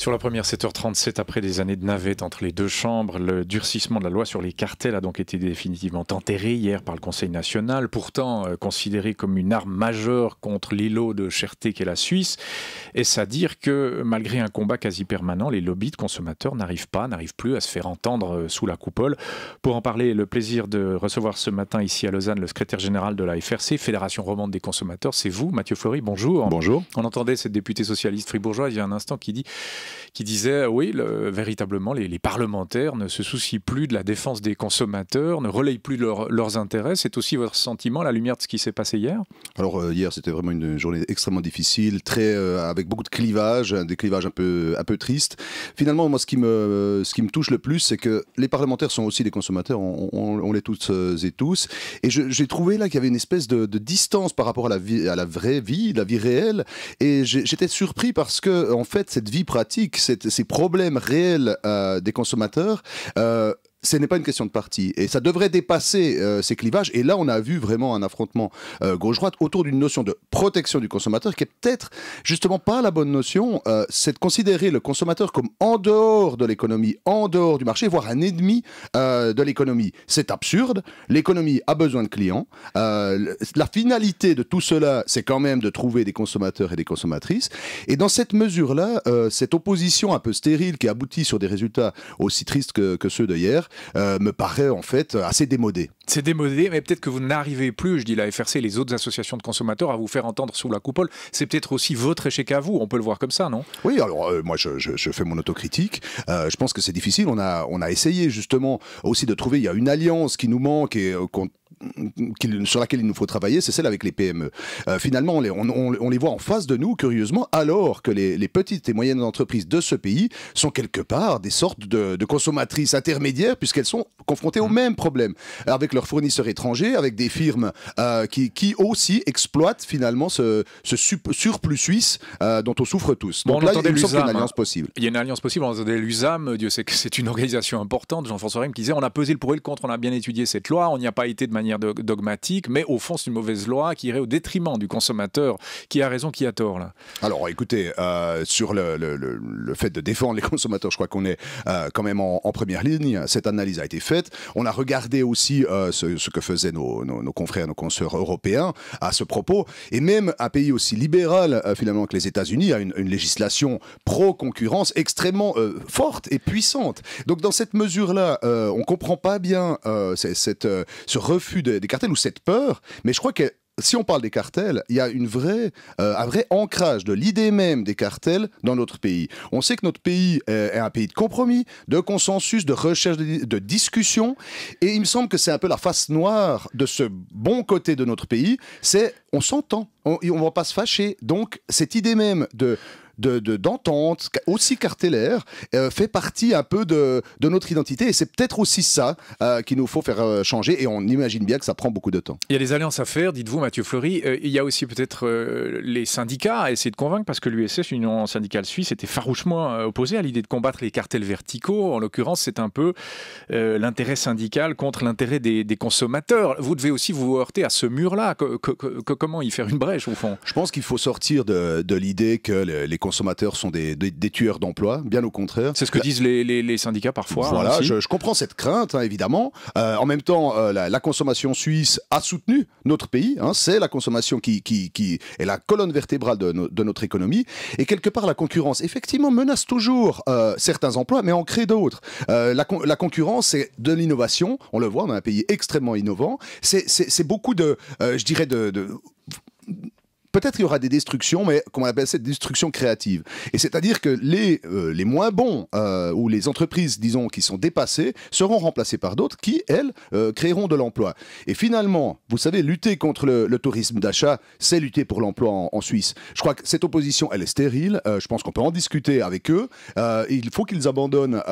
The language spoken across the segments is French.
Sur la première 7h37, après des années de navettes entre les deux chambres, le durcissement de la loi sur les cartels a donc été définitivement enterré hier par le Conseil national, pourtant euh, considéré comme une arme majeure contre l'îlot de cherté qu'est la Suisse. Est-ce à dire que malgré un combat quasi permanent, les lobbies de consommateurs n'arrivent pas, n'arrivent plus à se faire entendre euh, sous la coupole Pour en parler, le plaisir de recevoir ce matin ici à Lausanne le secrétaire général de la FRC, Fédération romande des consommateurs, c'est vous, Mathieu Fleury, bonjour. Bonjour. On entendait cette députée socialiste fribourgeoise il y a un instant qui dit qui disait oui, véritablement, les, parlementaires ne se soucient plus de la défense des consommateurs, ne relayent plus leurs intérêts. C'est aussi votre sentiment la lumière de ce qui s'est passé hier Alors euh, hier, c'était vraiment une journée extrêmement difficile, très euh, avec beaucoup de clivages, hein, des clivages un peu un peu tristes. Finalement, moi, ce qui me ce qui me touche le plus, c'est que les parlementaires sont aussi des consommateurs. On, on, les toutes euh, et tous. Et j'ai trouvé là qu'il y avait une espèce de, de, distance par rapport à la vie, à la vraie vie, la vie réelle. Et j'étais surpris parce que en fait, cette vie pratique ces problèmes réels euh, des consommateurs, euh, ce n'est pas une question de parti. Et ça devrait dépasser euh, ces clivages. Et là, on a vu vraiment un affrontement euh, gauche-droite autour d'une notion de protection du consommateur qui est peut-être justement pas la bonne notion. Euh, c'est de considérer le consommateur comme en dehors de l'économie, en dehors du marché, voire un ennemi euh, de l'économie. C'est absurde. L'économie a besoin de clients. la finalité de tout cela, c'est quand même de trouver des consommateurs et des consommatrices. Et dans cette mesure-là, cette opposition un peu stérile qui aboutit sur des résultats aussi tristes que, que ceux de hier, euh, me paraît en fait assez démodé c'est démodé, mais peut-être que vous n'arrivez plus, je dis la FRC et les autres associations de consommateurs, à vous faire entendre sous la coupole. C'est peut-être aussi votre échec à vous, on peut le voir comme ça, non Oui, alors euh, moi je, fais mon autocritique. Euh, je pense que c'est difficile. On a, on a essayé justement aussi de trouver, il y a une alliance qui nous manque et euh, sur laquelle il nous faut travailler, c'est celle avec les PME. finalement, on les, on, les, voit en face de nous, curieusement, alors que les, petites et moyennes entreprises de ce pays sont quelque part des sortes de, de consommatrices intermédiaires, puisqu'elles sont confrontées aux mmh. mêmes problèmes, avec leur fournisseurs étrangers avec des firmes euh, qui, qui, aussi exploitent finalement ce, ce surplus suisse euh, dont on souffre tous. Donc là, il y, a une hein. alliance possible. Il y a une alliance possible. On entendait l'USAM, Dieu sait que c'est une organisation importante. Jean-François Rim qui disait on a pesé le pour et le contre, on a bien étudié cette loi, on n'y a pas été de manière dogmatique, mais au fond, c'est une mauvaise loi qui irait au détriment du consommateur. Qui a raison, qui a tort là Alors écoutez, euh, sur le, le, le, fait de défendre les consommateurs, je crois qu'on est quand même en, première ligne. Cette analyse a été faite. On a regardé aussi ce, que faisaient nos, confrères, nos consoeurs européens à ce propos. Et même un pays aussi libéral euh, finalement que les États-Unis a une, législation pro-concurrence extrêmement euh, forte et puissante. Donc dans cette mesure-là, euh, on ne comprend pas bien ce refus des, des cartels ou cette peur, mais je crois que si on parle des cartels, il y a une vraie, euh, un vrai ancrage de l'idée même des cartels dans notre pays. On sait que notre pays euh, est un pays de compromis, de consensus, de recherche, de, de discussion. Et il me semble que c'est un peu la face noire de ce bon côté de notre pays. C'est on s'entend, on ne va pas se fâcher. Donc cette idée même de d'entente, de, aussi cartellaire, euh, fait partie un peu de, notre identité. Et c'est peut-être aussi ça euh, qu'il nous faut faire euh, changer. Et on imagine bien que ça prend beaucoup de temps. Il y a des alliances à faire, dites-vous, Mathieu Fleury. il y a aussi peut-être les syndicats à essayer de convaincre, parce que l'USS, l'Union syndicale suisse, était farouchement opposée à l'idée de combattre les cartels verticaux. En l'occurrence, c'est un peu l'intérêt syndical contre l'intérêt des, consommateurs. Vous devez aussi vous heurter à ce mur-là. comment y faire une brèche, au fond Je pense qu'il faut sortir de, l'idée que les, les consommateurs sont des, tueurs d'emplois, bien au contraire. C'est ce que disent les, syndicats parfois. Hein, voilà, je, comprends cette crainte, hein, évidemment. Euh, en même temps, euh, la, consommation suisse a soutenu notre pays. Hein, c'est la consommation qui, qui, est la colonne vertébrale de, notre économie. Et quelque part, la concurrence, effectivement, menace toujours euh, certains emplois, mais en crée d'autres. La, concurrence, c'est de l'innovation. On le voit, on a un pays extrêmement innovant. C'est beaucoup de, je dirais, de peut-être il y aura des destructions, mais qu'on on appelle cette destruction créative. Et c'est-à-dire que les, euh, les moins bons euh, ou les entreprises, disons, qui sont dépassées, seront remplacées par d'autres qui, elles, euh, créeront de l'emploi. Et finalement, vous savez, lutter contre le, tourisme d'achat, c'est lutter pour l'emploi en, en, Suisse. Je crois que cette opposition, elle est stérile. je pense qu'on peut en discuter avec eux. il faut qu'ils abandonnent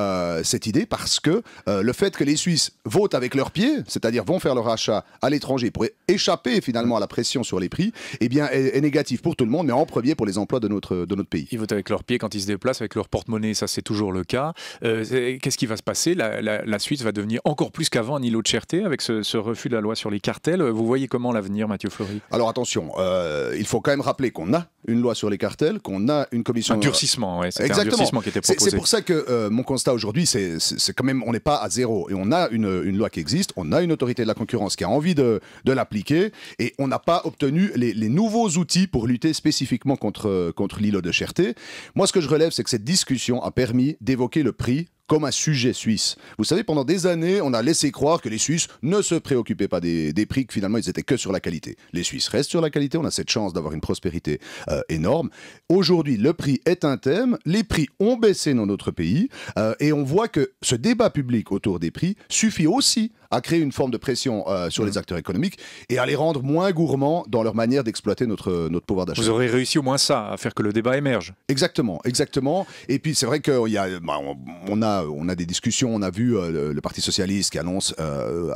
cette idée parce que le fait que les Suisses votent avec leurs pieds, c'est-à-dire vont faire leur achat à l'étranger pour échapper finalement à la pression sur les prix, eh bien, elle est, négatif pour tout le monde, mais en premier pour les emplois de notre, de notre pays. Ils votent avec leurs pieds quand ils se déplacent, avec leur porte-monnaie, ça c'est toujours le cas. Euh, qu'est-ce qui va se passer la, la, Suisse va devenir encore plus qu'avant un îlot de cherté avec ce, refus de la loi sur les cartels. Vous voyez comment l'avenir, Mathieu Fleury Alors attention, euh, il faut quand même rappeler qu'on a une loi sur les cartels, qu'on a une commission. Un durcissement, ouais, Exactement. un durcissement qui était proposé. C'est pour ça que euh, mon constat aujourd'hui, c'est quand même, on n'est pas à zéro. Et on a une, une, loi qui existe, on a une autorité de la concurrence qui a envie de, de l'appliquer, et on n'a pas obtenu les, les nouveaux outils pour lutter spécifiquement contre, contre l'îlot de Cherté. Moi, ce que je relève, c'est que cette discussion a permis d'évoquer le prix comme un sujet suisse. Vous savez, pendant des années, on a laissé croire que les Suisses ne se préoccupaient pas des, prix, que finalement, ils étaient que sur la qualité. Les Suisses restent sur la qualité, on a cette chance d'avoir une prospérité euh, énorme. Aujourd'hui, le prix est un thème, les prix ont baissé dans notre pays, euh, et on voit que ce débat public autour des prix suffit aussi à créer une forme de pression euh, sur les mmh. acteurs économiques et à les rendre moins gourmands dans leur manière d'exploiter notre, euh, notre pouvoir d'achat. Vous aurez réussi au moins ça, à faire que le débat émerge. Exactement, exactement. Et puis c'est vrai qu'on bah, on a, on a des discussions, on a vu euh, le Parti Socialiste qui annonce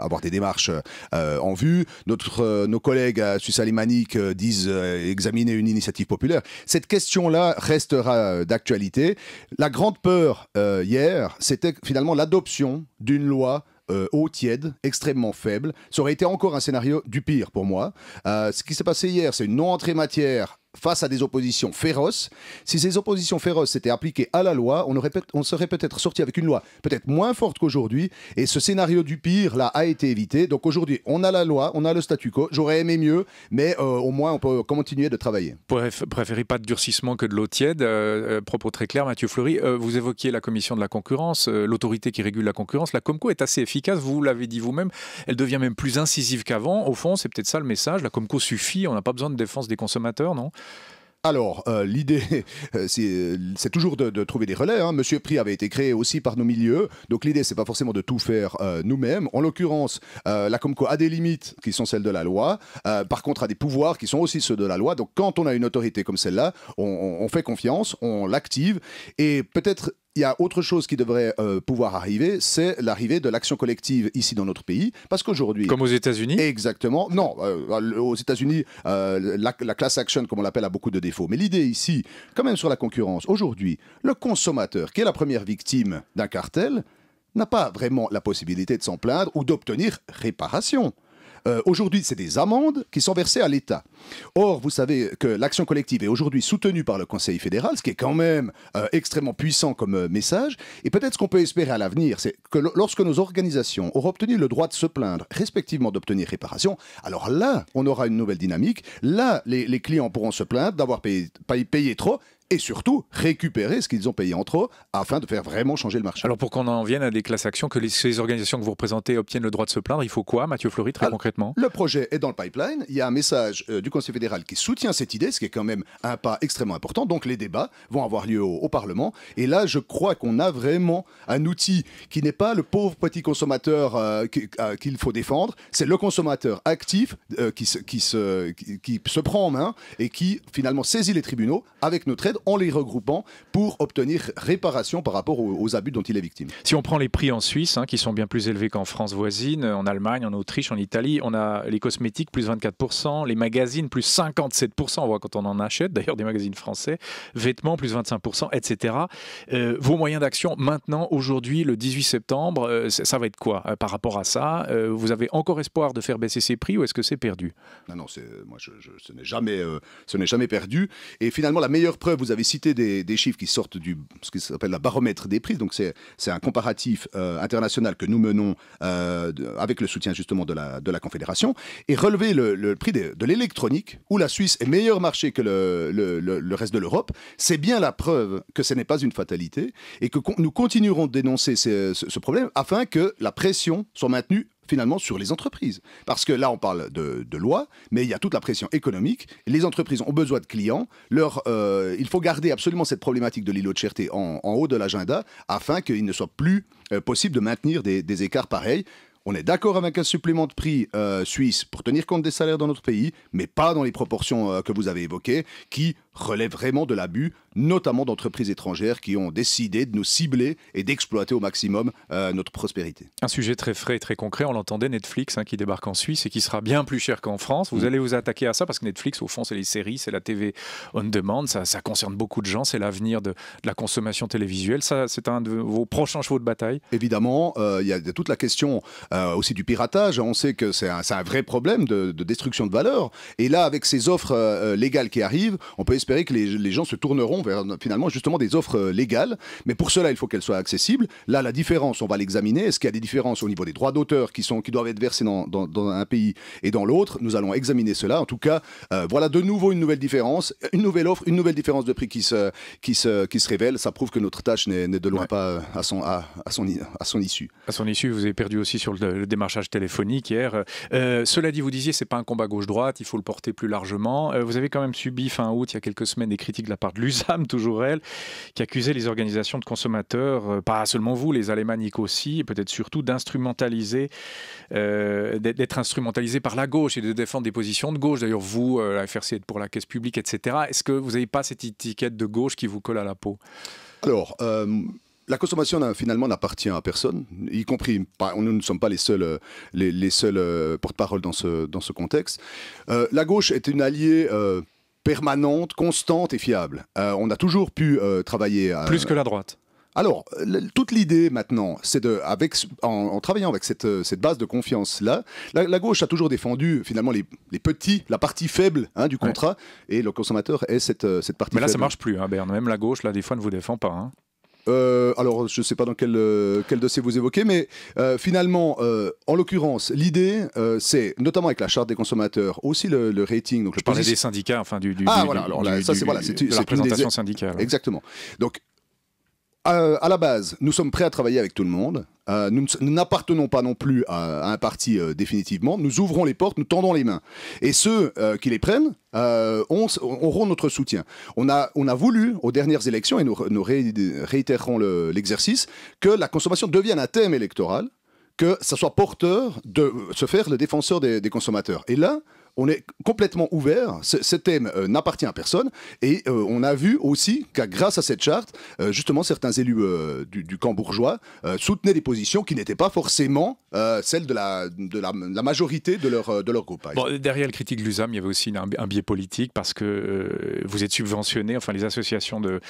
avoir des démarches en vue. Notre, nos collègues à Suisse-Alémanique disent examiner une initiative populaire. Cette question-là restera d'actualité. La grande peur hier, c'était finalement l'adoption d'une loi eau euh, tiède, extrêmement faible. Ça aurait été encore un scénario du pire pour moi. Euh, ce qui s'est passé hier, c'est une non-entrée matière face à des oppositions féroces. Si ces oppositions féroces s'étaient appliquées à la loi, on, aurait on serait peut-être sorti avec une loi peut-être moins forte qu'aujourd'hui. Et ce scénario du pire, là, a été évité. Donc aujourd'hui, on a la loi, on a le statu quo. J'aurais aimé mieux, mais euh, au moins, on peut continuer de travailler. Bref, préférez pas de durcissement que de l'eau tiède. Euh, euh, propos très clair, Mathieu Fleury. vous évoquiez la commission de la concurrence, l'autorité qui régule la concurrence. La Comco est assez efficace, vous l'avez dit vous-même. Elle devient même plus incisive qu'avant. Au fond, c'est peut-être ça le message. La Comco suffit, on n'a pas besoin de défense des consommateurs, non alors, euh, l'idée, euh, euh, c'est toujours de, trouver des relais. Hein. Monsieur Prix avait été créé aussi par nos milieux. Donc, l'idée, c'est pas forcément de tout faire nous-mêmes. En l'occurrence, la Comco a des limites qui sont celles de la loi. par contre, a des pouvoirs qui sont aussi ceux de la loi. Donc, quand on a une autorité comme celle-là, on fait confiance, on l'active. Et peut-être il y a autre chose qui devrait euh, pouvoir arriver, c'est l'arrivée de l'action collective ici dans notre pays, parce qu'aujourd'hui... Comme aux États-Unis Exactement. Non, euh, aux États-Unis, euh, la, la, class action, comme on l'appelle, a beaucoup de défauts. Mais l'idée ici, quand même sur la concurrence, aujourd'hui, le consommateur, qui est la première victime d'un cartel, n'a pas vraiment la possibilité de s'en plaindre ou d'obtenir réparation. Euh, aujourd'hui, c'est des amendes qui sont versées à l'État. Or, vous savez que l'action collective est aujourd'hui soutenue par le Conseil fédéral, ce qui est quand même euh, extrêmement puissant comme euh, message. Et peut-être ce qu'on peut espérer à l'avenir, c'est que lorsque nos organisations auront obtenu le droit de se plaindre, respectivement d'obtenir réparation, alors là, on aura une nouvelle dynamique. Là, les, clients pourront se plaindre d'avoir payé trop et surtout récupérer ce qu'ils ont payé en trop afin de faire vraiment changer le marché. Alors pour qu'on en vienne à des classes actions, que les, organisations que vous représentez obtiennent le droit de se plaindre, il faut quoi, Mathieu Fleury, très concrètement Le projet est dans le pipeline. Il y a un message euh, du Conseil fédéral qui soutient cette idée, ce qui est quand même un pas extrêmement important. Donc les débats vont avoir lieu au, Parlement. Et là, je crois qu'on a vraiment un outil qui n'est pas le pauvre petit consommateur euh, euh, qu'il faut défendre, c'est le consommateur actif qui qui, se, qui, qui se prend en main et qui finalement saisit les tribunaux avec notre aide en les regroupant pour obtenir réparation par rapport aux, abus dont il est victime. Si on prend les prix en Suisse, hein, qui sont bien plus élevés qu'en France voisine, en Allemagne, en Autriche, en Italie, on a les cosmétiques plus 24%, les magazines plus 57%, on voit quand on en achète, d'ailleurs des magazines français, vêtements plus 25%, etc. Euh, vos moyens d'action maintenant, aujourd'hui, le 18 septembre, euh, ça va être quoi euh, par rapport à ça Vous avez encore espoir de faire baisser ces prix ou est-ce que c'est perdu Non, non, moi, ce n'est jamais, ce n'est jamais perdu. Et finalement, la meilleure preuve, vous vous avez cité des, chiffres qui sortent du ce qui s'appelle la baromètre des prix. Donc c'est un comparatif euh, international que nous menons euh, avec le soutien justement de la, de la Confédération et relever le, prix de, l'électronique où la Suisse est meilleur marché que le, reste de l'Europe. C'est bien la preuve que ce n'est pas une fatalité et que nous continuerons de dénoncer ce problème afin que la pression soit maintenue finalement sur les entreprises. Parce que là, on parle de, loi, mais il y a toute la pression économique. Les entreprises ont besoin de clients. Euh, il faut garder absolument cette problématique de l'îlot de cherté en, haut de l'agenda afin qu'il ne soit plus euh, possible de maintenir des, écarts pareils. On est d'accord avec un supplément de prix euh, suisse pour tenir compte des salaires dans notre pays, mais pas dans les proportions que vous avez évoquées, qui relève vraiment de l'abus, notamment d'entreprises étrangères qui ont décidé de nous cibler et d'exploiter au maximum euh, notre prospérité. Un sujet très frais et très concret, on l'entendait, Netflix hein, qui débarque en Suisse et qui sera bien plus cher qu'en France. Vous mm. allez vous attaquer à ça parce que Netflix, au fond, c'est les séries, c'est la TV on demand, ça, ça concerne beaucoup de gens, c'est l'avenir de, la consommation télévisuelle. Ça, c'est un de vos prochains chevaux de bataille. Évidemment, euh, il y a toute la question euh, aussi du piratage. On sait que c'est un, vrai problème de, de, destruction de valeur. Et là, avec ces offres légales qui arrivent, on peut espérer que les, gens se tourneront vers finalement justement des offres euh, légales. Mais pour cela, il faut qu'elles soient accessibles. Là, la différence, on va l'examiner. Est-ce qu'il y a des différences au niveau des droits d'auteur qui, sont, qui doivent être versés dans, un pays et dans l'autre Nous allons examiner cela. En tout cas, euh, voilà de nouveau une nouvelle différence, une nouvelle offre, une nouvelle différence de prix qui se, qui se, qui se révèle. Ça prouve que notre tâche n'est de loin pas euh, à son, à, son, à son issue. À son issue, vous avez perdu aussi sur le, démarchage téléphonique hier. cela dit, vous disiez, c'est pas un combat gauche-droite, il faut le porter plus largement. vous avez quand même subi fin août, il y a quelques semaines des critiques de la part de l'USAM, toujours elle, qui accusait les organisations de consommateurs, euh, pas seulement vous, les alémaniques aussi, et peut-être surtout d'instrumentaliser, euh, d'être instrumentalisé par la gauche et de défendre des positions de gauche. D'ailleurs, vous, euh, la FRC êtes pour la caisse publique, etc. Est-ce que vous n'avez pas cette étiquette de gauche qui vous colle à la peau Alors. la consommation finalement n'appartient à personne, y compris nous ne sommes pas les seuls, les, seuls porte-parole dans ce, dans ce contexte. la gauche est une alliée permanente, constante et fiable. Euh, on a toujours pu euh, travailler. Plus que la droite. Alors, toute l'idée maintenant, c'est de, avec, en, travaillant avec cette, euh, base de confiance-là, la, gauche a toujours défendu finalement les, petits, la partie faible hein, du contrat, et le consommateur est cette, partie faible. Mais là, ça ça marche plus, hein, Même la gauche, là, des fois, ne vous défend pas. Hein. Euh, alors, je ne sais pas dans quel, euh, quel, dossier vous évoquez, mais euh, finalement, euh, en l'occurrence, l'idée, euh, c'est notamment avec la charte des consommateurs, aussi le, rating. Donc je parlais des syndicats, enfin du. du ah voilà, alors là, ça c'est voilà, c'est la représentation syndicale. Exactement. Donc euh, à la base, nous sommes prêts à travailler avec tout le monde. Euh, nous n'appartenons pas non plus à, un parti euh, définitivement. Nous ouvrons les portes, nous tendons les mains. Et ceux qui les prennent auront notre soutien. On a, on a voulu, aux dernières élections, et nous, réitérerons l'exercice, que la consommation devienne un thème électoral, que ça soit porteur de se faire le défenseur des, des consommateurs. Et là, on est complètement ouvert. Ce, thème euh, n'appartient à personne. Et euh, on a vu aussi qu'à grâce à cette charte, euh, justement, certains élus du, du, camp bourgeois soutenaient des positions qui n'étaient pas forcément celles de la, la, majorité de leur, de leur groupe. Bon, derrière le critique de l'USAM, il y avait aussi un, biais politique parce que vous êtes subventionné, enfin les associations de,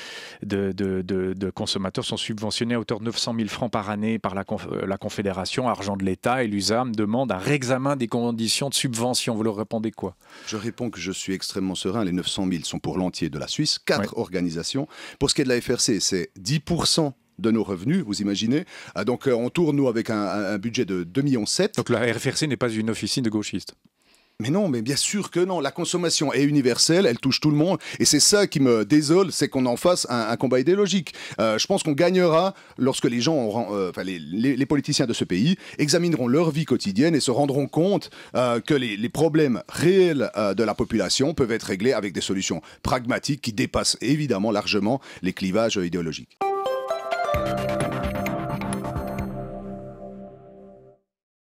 de, consommateurs sont subventionnées à hauteur de 900 000 francs par année par la, la Confédération, argent de l'État, et l'USAM demande un réexamen des conditions de subvention. Vous je réponds que je suis extrêmement serein. Les 900 000 sont pour l'entier de la Suisse, quatre organisations. Pour ce qui est de la FRC, c'est 10 de nos revenus, vous imaginez. Ah, donc euh, on tourne, nous, avec un, un budget de 2,7 millions. Donc la FRC n'est pas une officine de gauchistes mais non, mais bien sûr que non. La consommation est universelle, elle touche tout le monde. Et c'est ça qui me désole, c'est qu'on en fasse un, un combat idéologique. Euh, je pense qu'on gagnera lorsque les gens, euh, enfin, les, politiciens de ce pays, examineront leur vie quotidienne et se rendront compte euh, que les, les, problèmes réels de la population peuvent être réglés avec des solutions pragmatiques qui dépassent évidemment largement les clivages idéologiques.